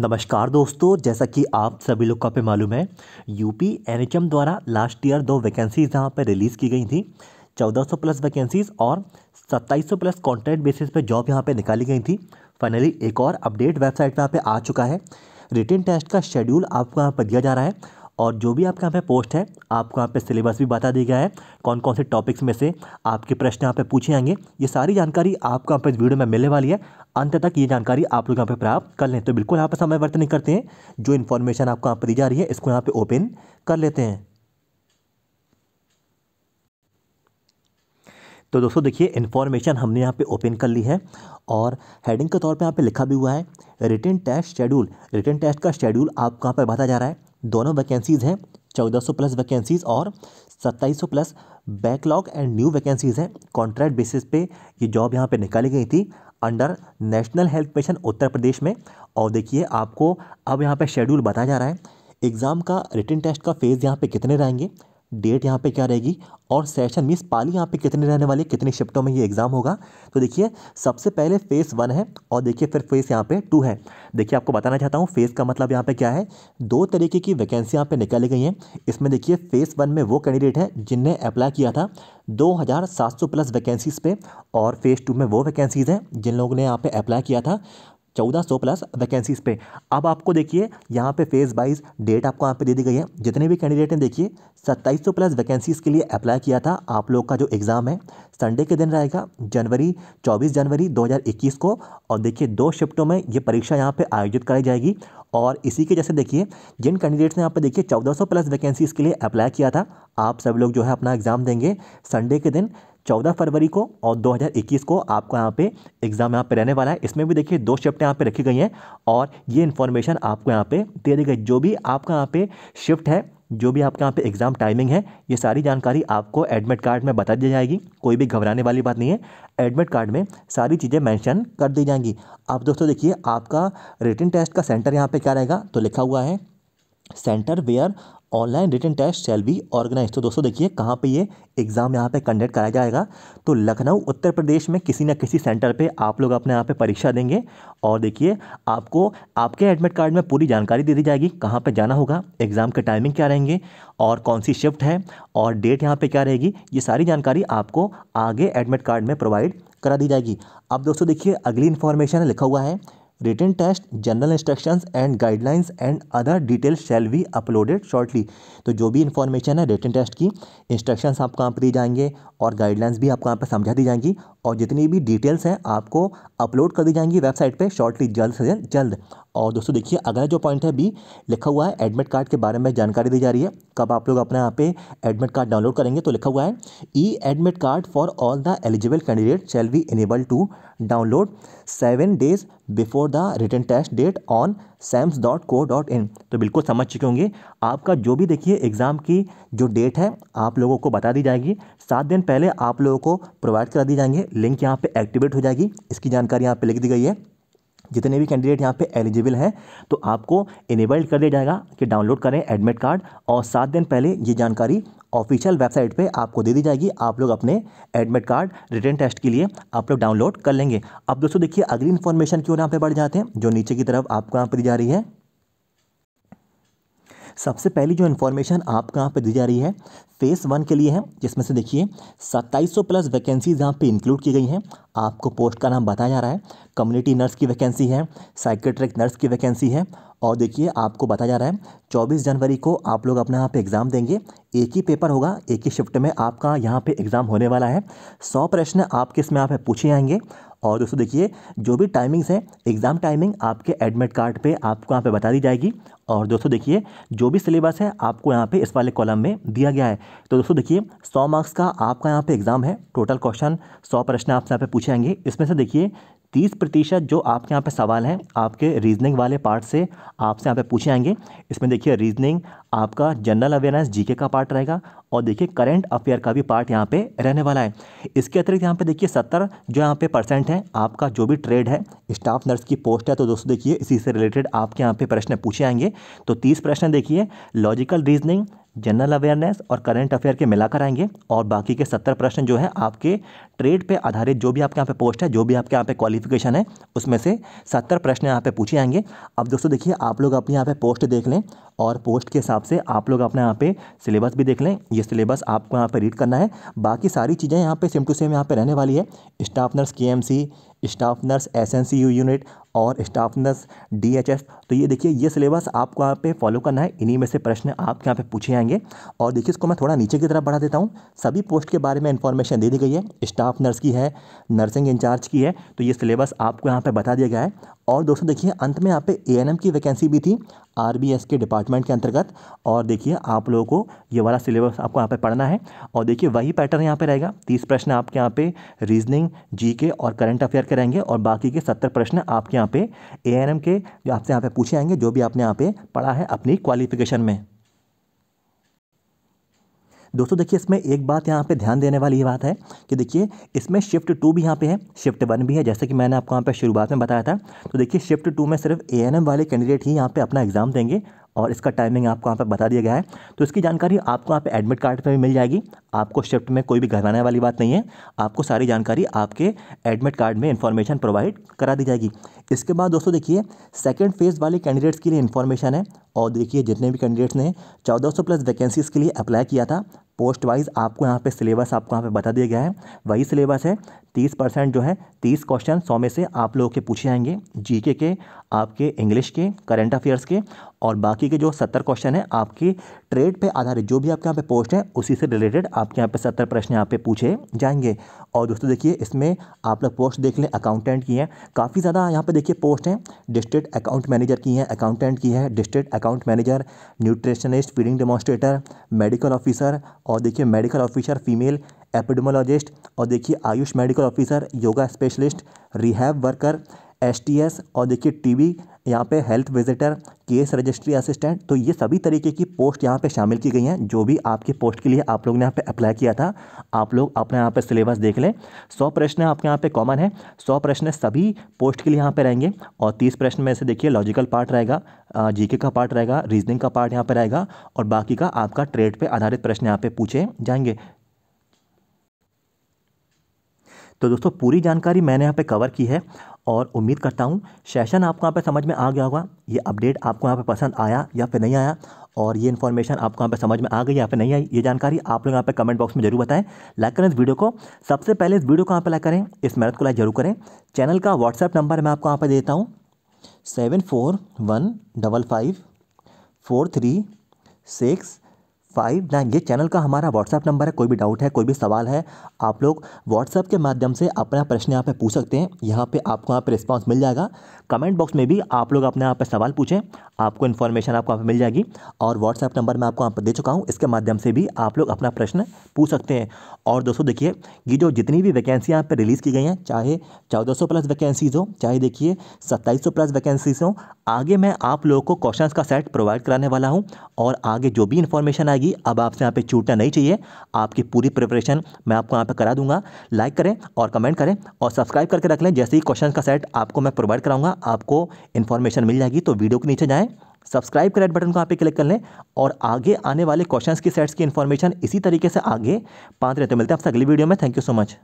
नमस्कार दोस्तों जैसा कि आप सभी लोग का पे मालूम है यूपी एनएचएम द्वारा लास्ट ईयर दो वैकेंसीज़ यहाँ पर रिलीज़ की गई थी 1400 प्लस वैकेंसीज़ और 2700 प्लस कॉन्ट्रैक्ट बेसिस पे जॉब यहाँ पे निकाली गई थी फाइनली एक और अपडेट वेबसाइट पे यहाँ पे आ चुका है रिटर्न टेस्ट का शेड्यूल आपको यहाँ पर दिया जा रहा है और जो भी आपके यहाँ पे पोस्ट है आपको यहाँ पे सिलेबस भी बता दिया गया है कौन कौन से टॉपिक्स में से आपके प्रश्न यहाँ पे पूछे जाएंगे ये सारी जानकारी आपको यहाँ पे वीडियो में मिलने वाली है अंत तक ये जानकारी आप लोग यहाँ पे प्राप्त कर लें तो बिल्कुल यहाँ पर समय वर्त नहीं करते हैं जो इन्फॉर्मेशन आपको यहाँ पर दी जा रही है इसको यहाँ पर ओपन कर लेते हैं तो दोस्तों देखिए इन्फॉर्मेशन हमने यहाँ पे ओपन कर ली है और हेडिंग के तौर पे यहाँ पे लिखा भी हुआ है written test schedule written test का शेड्यूल आप कहाँ पर बताया जा रहा है दोनों वैकेंसीज़ हैं 1400 प्लस वैकेंसीज़ और 2700 plus backlog and new vacancies हैं कॉन्ट्रैक्ट बेसिस पे ये जॉब यहाँ पर निकाली गई थी under National Health Mission Uttar Pradesh में और देखिए आपको अब यहाँ पर शेड्यूल बताया जा रहा है एग्ज़ाम का रिटर्न टेस्ट का फेज़ यहाँ पे कितने रहेंगे डेट यहाँ पे क्या रहेगी और सेशन मीस पाली यहाँ पे कितने रहने वाले कितने शिफ्टों में ये एग्ज़ाम होगा तो देखिए सबसे पहले फेस वन है और देखिए फिर फेस यहाँ पे टू है देखिए आपको बताना चाहता हूँ फेस का मतलब यहाँ पे क्या है दो तरीके की वैकेंसी यहाँ पे निकाली गई हैं इसमें देखिए फेस वन में वो कैंडिडेट है जिनने अप्लाई किया था दो प्लस वैकेंसीज़ पर और फेज़ टू में वो वैकेंसीज़ हैं जिन लोगों ने यहाँ पर अप्लाई किया था चौदह सौ प्लस वैकेंसीज पे अब आपको देखिए यहाँ पे फेज़ वाइज डेट आपको यहाँ पे दे दी गई है जितने भी कैंडिडेट हैं देखिए सत्ताईस सौ प्लस वैकेंसीज के लिए अप्लाई किया था आप लोग का जो एग्ज़ाम है संडे के दिन रहेगा जनवरी चौबीस जनवरी 2021 को और देखिए दो शिफ्टों में ये परीक्षा यहाँ पर आयोजित कराई जाएगी और इसी के जैसे देखिए जिन कैंडिडेट्स ने यहाँ पर देखिए चौदह प्लस वैकेंसीज़ के लिए अप्लाई किया था आप सब लोग जो है अपना एग्ज़ाम देंगे संडे के दिन 14 फरवरी को और 2021 को आपको यहाँ पे एग्ज़ाम यहाँ पे रहने वाला है इसमें भी देखिए दो शिफ्ट यहाँ पे रखी गई हैं और ये इन्फॉर्मेशन आपको यहाँ पे दे दी गई जो भी आपका यहाँ पे शिफ्ट है जो भी आपके यहाँ पे एग्ज़ाम टाइमिंग है ये सारी जानकारी आपको एडमिट कार्ड में बता दी जाएगी कोई भी घबराने वाली बात नहीं है एडमिट कार्ड में सारी चीज़ें मेंशन कर दी जाएंगी अब दोस्तों देखिए आपका रिटर्न टेस्ट का सेंटर यहाँ पे क्या रहेगा तो लिखा हुआ है centre where online written test shall be organise तो दोस्तों देखिए कहाँ पे ये एग्ज़ाम यहाँ पे कंडक्ट कराया जाएगा तो लखनऊ उत्तर प्रदेश में किसी ना किसी सेंटर पे आप लोग अपने यहाँ पे परीक्षा देंगे और देखिए आपको आपके एडमिट कार्ड में पूरी जानकारी दे दी जाएगी कहाँ पर जाना होगा एग्ज़ाम के टाइमिंग क्या रहेंगे और कौन सी शिफ्ट है और डेट यहाँ पर क्या रहेगी ये सारी जानकारी आपको आगे एडमिट कार्ड में प्रोवाइड करा दी जाएगी अब दोस्तों देखिए अगली इन्फॉर्मेशन लिखा हुआ है written test general instruction and guidelines and other details shall be uploaded shortly तो जो भी इंफॉर्मेशन है रिटर्न टेस्ट की इंस्ट्रक्शन आपको कहाँ पर दी जाएंगे और गाइडलाइंस भी आपको कहाँ पर समझा दी जाएंगी और जितनी भी डिटेल्स हैं आपको अपलोड कर दी जाएंगी वेबसाइट पे शॉर्टली जल्द से जल्द और दोस्तों देखिए अगला जो पॉइंट है बी लिखा हुआ है एडमिट कार्ड के बारे में जानकारी दी जा रही है कब आप लोग अपने यहाँ पे एडमिट कार्ड डाउनलोड करेंगे तो लिखा हुआ है E admit card for all the eligible candidate shall be enable to download seven days before the written test date on SAMS dot co dot in तो बिल्कुल समझ चुके होंगे आपका जो भी देखिए एग्ज़ाम की जो डेट है आप लोगों को बता दी जाएगी सात दिन पहले आप लोगों को प्रोवाइड करा दी जाएंगे लिंक यहाँ पे एक्टिवेट हो जाएगी इसकी जानकारी यहाँ पे लिख दी गई है जितने भी कैंडिडेट यहाँ पे एलिजिबल हैं तो आपको इनेबल्ड कर दिया जाएगा कि डाउनलोड करें एडमिट कार्ड और सात दिन पहले ये जानकारी ऑफिशियल वेबसाइट पे आपको दे दी जाएगी आप लोग अपने एडमिट कार्ड रिटर्न टेस्ट के लिए आप लोग डाउनलोड कर लेंगे अब दोस्तों देखिए अगली इन्फॉर्मेशन क्यों यहाँ पर बढ़ जाते हैं जो नीचे की तरफ आपको यहाँ पर दी जा रही है सबसे पहली जो इन्फॉर्मेशन आपको यहाँ पर दी जा रही है फेस वन के लिए है जिसमें से देखिए 2700 प्लस वैकेंसीज यहाँ पे इंक्लूड की गई हैं आपको पोस्ट का नाम बताया जा रहा है कम्युनिटी नर्स की वैकेंसी है साइकेट्रिक नर्स की वैकेंसी है और देखिए आपको बताया जा रहा है 24 जनवरी को आप लोग अपना यहाँ पे एग्ज़ाम देंगे एक ही पेपर होगा एक ही शिफ्ट में आपका यहाँ पे एग्ज़ाम होने वाला है सौ प्रश्न आपके इसमें यहाँ पे पूछे जाएंगे और दोस्तों देखिए जो भी टाइमिंग्स हैं एग्ज़ाम टाइमिंग आपके एडमिट कार्ड पे आपको यहाँ पे बता दी जाएगी और दोस्तों देखिए जो भी सिलेबस है आपको यहाँ पे इस वाले कॉलम में दिया गया है तो दोस्तों देखिए 100 मार्क्स का आपका यहाँ पे एग्ज़ाम है टोटल क्वेश्चन 100 प्रश्न आपसे यहाँ पे पूछे इसमें से देखिए तीस प्रतिशत जो आपके यहाँ पे सवाल हैं आपके रीजनिंग वाले पार्ट से आपसे यहाँ पे पूछे आएंगे इसमें देखिए रीजनिंग आपका जनरल अवेयरनेस जीके का पार्ट रहेगा और देखिए करंट अफेयर का भी पार्ट यहाँ पे रहने वाला है इसके अतिरिक्त यहाँ पे देखिए सत्तर जो यहाँ पे परसेंट है आपका जो भी ट्रेड है स्टाफ नर्स की पोस्ट है तो दोस्तों देखिए इसी से रिलेटेड आपके यहाँ पे प्रश्न पूछे आएंगे तो तीस प्रश्न देखिए लॉजिकल रीजनिंग जनरल अवेयरनेस और करंट अफेयर के मिलाकर आएंगे और बाकी के सत्तर प्रश्न जो है आपके ट्रेड पे आधारित जो भी आपके यहाँ पे पोस्ट है जो भी आपके यहाँ पे क्वालिफिकेशन है उसमें से सत्तर प्रश्न यहाँ पे पूछे आएंगे अब दोस्तों देखिए आप लोग अपने यहाँ पे पोस्ट देख लें और पोस्ट के हिसाब से आप लोग अपने यहाँ पे सिलेबस भी देख लें ये सिलेबस आपको यहाँ पर रीड करना है बाकी सारी चीज़ें यहाँ पर सेम टू सेम यहाँ पर रहने वाली है स्टाफ नर्स के स्टाफ नर्स एस यूनिट और स्टाफ नर्स डी तो ये देखिए ये सिलेबस आपको यहाँ पे फॉलो करना है इन्हीं में से प्रश्न आपके यहाँ पे पूछे आएंगे और देखिए इसको मैं थोड़ा नीचे की तरफ बढ़ा देता हूँ सभी पोस्ट के बारे में इन्फॉर्मेशन दे दी गई है स्टाफ नर्स की है नर्सिंग इंचार्ज की है तो ये सिलेबस आपको यहाँ पर बता दिया गया है और दोस्तों देखिए अंत में यहाँ पे ए की वैकेंसी भी थी आर के डिपार्टमेंट के अंतर्गत और देखिए आप लोगों को ये वाला सिलेबस आपको यहाँ पे पढ़ना है और देखिए वही पैटर्न यहाँ पे रहेगा तीस प्रश्न आपके यहाँ पे रीजनिंग जीके और करंट अफेयर के रहेंगे और बाकी के सत्तर प्रश्न आपके यहाँ पे ए के जो आपसे यहाँ पे पूछे आएंगे जो भी आपने यहाँ पे पढ़ा है अपनी क्वालिफिकेशन में दोस्तों देखिए इसमें एक बात यहाँ पे ध्यान देने वाली बात है कि देखिए इसमें शिफ्ट टू भी यहाँ पे है शिफ्ट वन भी है जैसे कि मैंने आपको यहाँ पे शुरुआत में बताया था तो देखिए शिफ्ट टू में सिर्फ ए वाले कैंडिडेट ही यहाँ पे अपना एग्ज़ाम देंगे और इसका टाइमिंग आपको यहाँ पर बता दिया गया है तो इसकी जानकारी आपको यहाँ पे एडमिट कार्ड पे भी मिल जाएगी आपको शिफ्ट में कोई भी घबराने वाली बात नहीं है आपको सारी जानकारी आपके एडमिट कार्ड में इन्फॉर्मेशन प्रोवाइड करा दी जाएगी इसके बाद दोस्तों देखिए सेकेंड फेज़ वाले कैंडिडेट्स के लिए इन्फॉर्मेशन है और देखिए जितने भी कैंडिडेट्स ने चौदह प्लस वैकेंसीज़ के लिए अप्लाई किया था पोस्ट वाइज आपको यहाँ पे सिलेबस आपको यहाँ पे बता दिया गया है वही सिलेबस है तीस परसेंट जो है तीस क्वेश्चन सौ में से आप लोगों के पूछे जाएंगे जीके के आपके इंग्लिश के करंट अफेयर्स के और बाकी के जो सत्तर क्वेश्चन है आपके ट्रेड पे आधारित जो भी आपके यहाँ पे पोस्ट है उसी से रिलेटेड आपके यहाँ पे सत्तर प्रश्न यहाँ पे पूछे जाएंगे और दोस्तों देखिए इसमें आप लोग पोस्ट देख लें अकाउंटेंट की हैं काफ़ी ज़्यादा यहाँ पे देखिए पोस्ट हैं डिस्ट्रिक्ट अकाउंट मैनेजर की हैं अकाउंटेंट की है district account manager nutritionist feeding demonstrator medical officer और देखिए मेडिकल ऑफिसर फीमेल एपिडमोलॉजिस्ट और देखिए AYUSH medical officer yoga specialist rehab workers और देखिए टीबी यहाँ पे health visitor case registry assistant तो ये सभी तरीके की पोस्ट यहाँ पे शामिल की गई हैं जो भी आपके पोस्ट के लिए आप लोग ने यहाँ पे अप्लाई किया था आप लोग अपने यहाँ पे सिलेबस देख लें सौ प्रश्न आपके यहाँ पे कॉमन है सौ प्रश्न सभी पोस्ट के लिए यहाँ पे रहेंगे और तीस प्रश्न में से देखिए लॉजिकल पार्ट रहेगा जीके का पार्ट रहेगा रीजनिंग का पार्ट यहाँ पर रहेगा और बाकी का आपका ट्रेड पर आधारित प्रश्न यहाँ पर पूछे जाएंगे तो दोस्तों पूरी जानकारी मैंने यहाँ पे कवर की है और उम्मीद करता हूँ सेशन आपको यहाँ पे समझ में आ गया होगा ये अपडेट आपको यहाँ पे पसंद आया या फिर नहीं आया और ये इन्फॉर्मेशन आपको यहाँ पे समझ में आ गई या फिर नहीं आई ये जानकारी आप लोग यहाँ पे कमेंट बॉक्स में जरूर बताएं लाइक करें इस वीडियो को सबसे पहले इस वीडियो को यहाँ पर लाइक करें इस मेहनत को लाइक जरूर करें चैनल का व्हाट्सअप नंबर मैं आपको यहाँ पर देता हूँ seven four one double five four three six five nine ये चैनल का हमारा व्हाट्सअप नंबर है कोई भी डाउट है कोई भी सवाल है आप लोग व्हाट्सअप के माध्यम से अपना प्रश्न यहाँ पे पूछ सकते हैं यहाँ पे आपको यहाँ पे रिस्पांस मिल जाएगा कमेंट बॉक्स में भी आप लोग अपने यहाँ पे सवाल पूछें आपको इन्फॉर्मेशन आपको यहाँ पर मिल जाएगी और व्हाट्सअप नंबर मैं आपको यहाँ पर दे चुका हूँ इसके माध्यम से भी आप लोग अपना प्रश्न पूछ सकते हैं और दोस्तों देखिए ये जो जितनी भी वैकेंसी यहाँ पर रिलीज़ की गई हैं चाहे चौदह प्लस वैकेंसीज़ हो चाहे देखिए सत्ताईस प्लस वैकेंसीज़ हों आगे मैं आप लोगों को क्वेश्चन का सेट प्रोवाइड कराने वाला हूँ और आगे जो भी इन्फॉर्मेशन आएगी जाएगी अब आपसे यहाँ पे छूटना नहीं चाहिए आपकी पूरी प्रिपरेशन मैं आपको यहाँ पे करा दूंगा लाइक करें और कमेंट करें और सब्सक्राइब करके रख लें जैसे ही क्वेश्चन का सेट आपको मैं प्रोवाइड कराऊंगा आपको इन्फॉर्मेशन मिल जाएगी तो वीडियो के नीचे जाएँ सब्सक्राइब के रेड बटन को यहाँ पे क्लिक कर लें और आगे आने वाले क्वेश्चन की सेट्स की इन्फॉर्मेशन इसी तरीके से आगे पाँच रहते मिलते हैं आपसे अगली वीडियो में थैंक यू सो मच